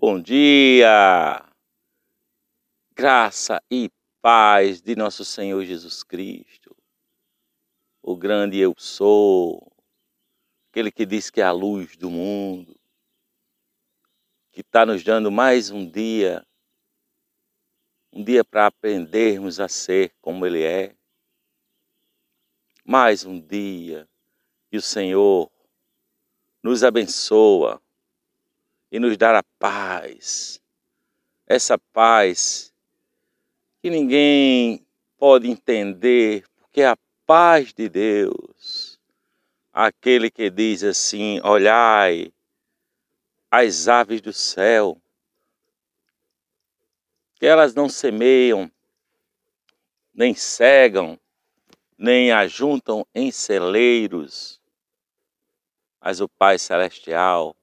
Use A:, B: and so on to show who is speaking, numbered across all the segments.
A: Bom dia! Graça e paz de nosso Senhor Jesus Cristo, o grande eu sou, aquele que diz que é a luz do mundo, que está nos dando mais um dia, um dia para aprendermos a ser como Ele é, mais um dia que o Senhor nos abençoa e nos dar a paz. Essa paz que ninguém pode entender, porque é a paz de Deus. Aquele que diz assim: olhai as aves do céu, que elas não semeiam, nem cegam, nem ajuntam em celeiros, mas o Pai Celestial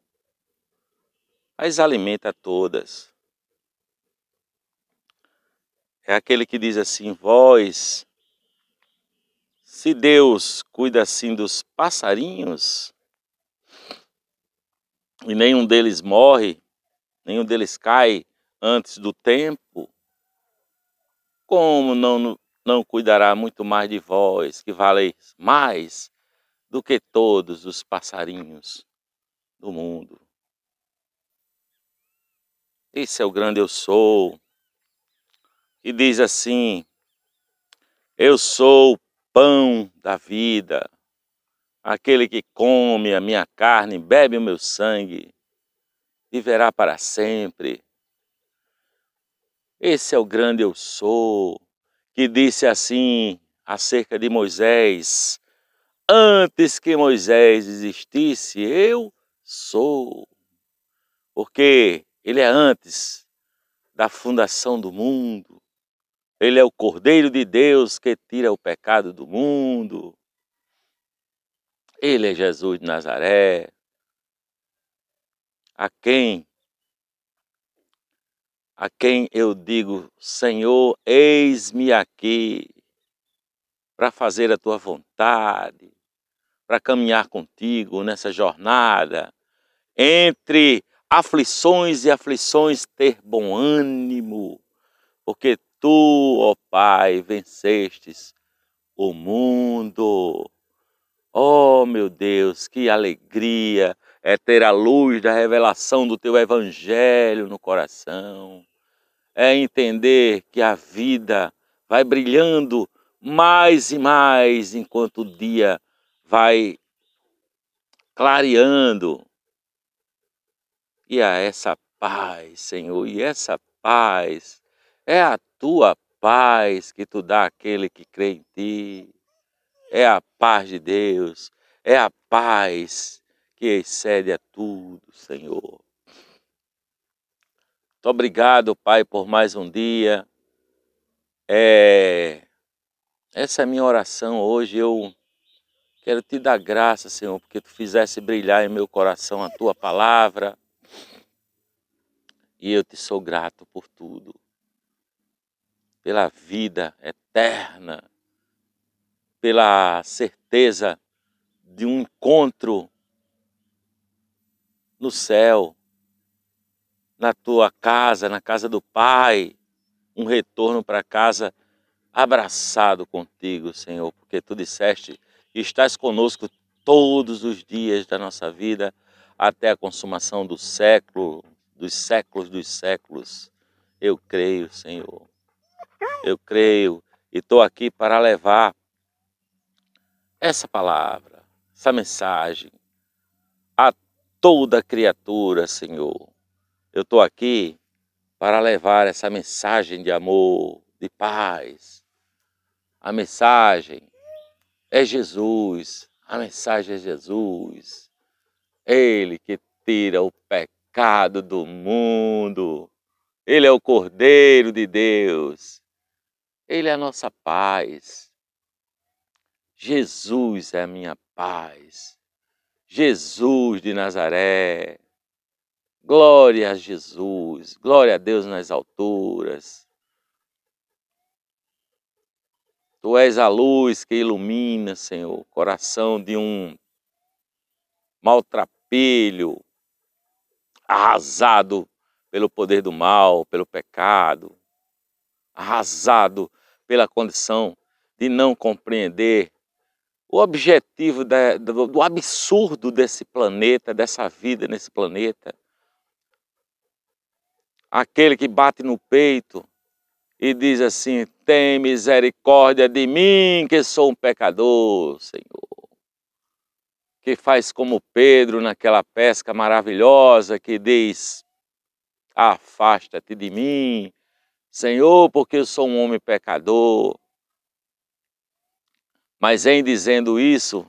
A: as alimenta todas. É aquele que diz assim: Vós, se Deus cuida assim dos passarinhos, e nenhum deles morre, nenhum deles cai antes do tempo, como não, não cuidará muito mais de vós, que valeis mais do que todos os passarinhos do mundo? Esse é o grande eu sou. E diz assim: Eu sou o pão da vida. Aquele que come a minha carne, bebe o meu sangue, viverá para sempre. Esse é o grande eu sou, que disse assim acerca de Moisés: Antes que Moisés existisse, eu sou. Porque ele é antes da fundação do mundo. Ele é o Cordeiro de Deus que tira o pecado do mundo. Ele é Jesus de Nazaré, a quem a quem eu digo, Senhor, eis-me aqui para fazer a tua vontade, para caminhar contigo nessa jornada entre aflições e aflições ter bom ânimo, porque tu, ó Pai, vencestes o mundo. Oh, meu Deus, que alegria é ter a luz da revelação do teu evangelho no coração. É entender que a vida vai brilhando mais e mais enquanto o dia vai clareando e a essa paz, Senhor, e essa paz é a tua paz que tu dá àquele que crê em ti. É a paz de Deus, é a paz que excede a tudo, Senhor. Muito obrigado, Pai, por mais um dia. É... Essa é a minha oração hoje. Eu quero te dar graça, Senhor, porque tu fizesse brilhar em meu coração a tua palavra e eu te sou grato por tudo, pela vida eterna, pela certeza de um encontro no céu, na tua casa, na casa do Pai, um retorno para casa abraçado contigo, Senhor, porque tu disseste: estás conosco todos os dias da nossa vida até a consumação do século dos séculos dos séculos. Eu creio, Senhor. Eu creio e estou aqui para levar essa palavra, essa mensagem a toda criatura, Senhor. Eu estou aqui para levar essa mensagem de amor, de paz. A mensagem é Jesus, a mensagem é Jesus. Ele que tira o pecado pecado do mundo. Ele é o Cordeiro de Deus. Ele é a nossa paz. Jesus é a minha paz. Jesus de Nazaré. Glória a Jesus. Glória a Deus nas alturas. Tu és a luz que ilumina, Senhor, o coração de um maltrapilho, arrasado pelo poder do mal, pelo pecado, arrasado pela condição de não compreender o objetivo da, do, do absurdo desse planeta, dessa vida nesse planeta. Aquele que bate no peito e diz assim: Tem misericórdia de mim, que sou um pecador, Senhor que faz como Pedro naquela pesca maravilhosa que diz: Afasta-te de mim, Senhor, porque eu sou um homem pecador. Mas em dizendo isso,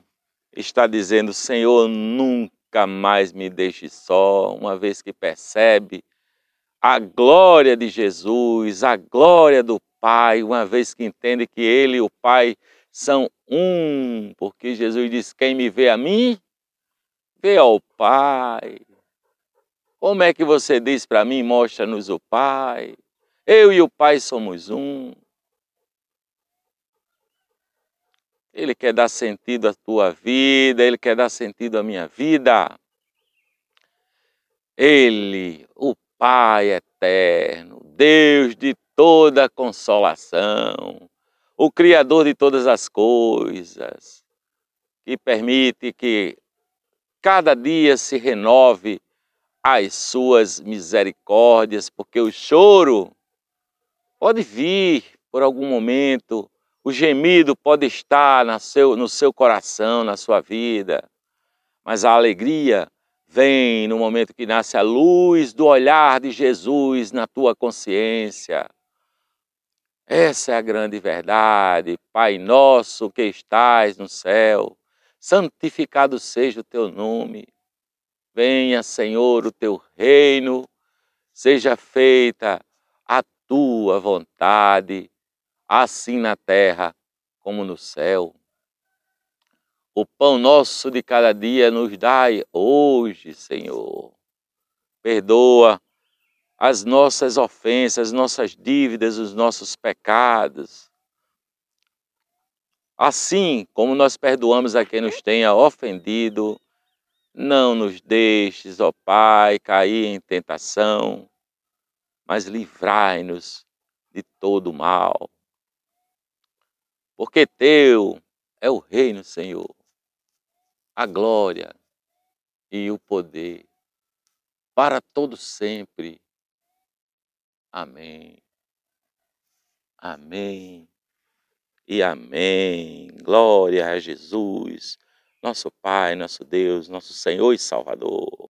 A: está dizendo: Senhor, nunca mais me deixe só, uma vez que percebe a glória de Jesus, a glória do Pai, uma vez que entende que Ele, o Pai, são um, porque Jesus disse: Quem me vê a mim, vê ao Pai. Como é que você diz para mim, mostra-nos o Pai? Eu e o Pai somos um. Ele quer dar sentido à tua vida, ele quer dar sentido à minha vida. Ele, o Pai eterno, Deus de toda consolação, o Criador de todas as coisas, que permite que cada dia se renove as suas misericórdias, porque o choro pode vir por algum momento, o gemido pode estar no seu, no seu coração, na sua vida, mas a alegria vem no momento que nasce a luz do olhar de Jesus na tua consciência. Essa é a grande verdade. Pai nosso que estás no céu, santificado seja o teu nome. Venha, Senhor, o teu reino, seja feita a tua vontade, assim na terra como no céu. O pão nosso de cada dia nos dai hoje, Senhor. Perdoa as nossas ofensas, as nossas dívidas, os nossos pecados. Assim como nós perdoamos a quem nos tenha ofendido, não nos deixes, ó Pai, cair em tentação, mas livrai-nos de todo mal. Porque teu é o reino, Senhor, a glória e o poder para todo sempre. Amém. Amém. E amém. Glória a Jesus, nosso Pai, nosso Deus, nosso Senhor e Salvador.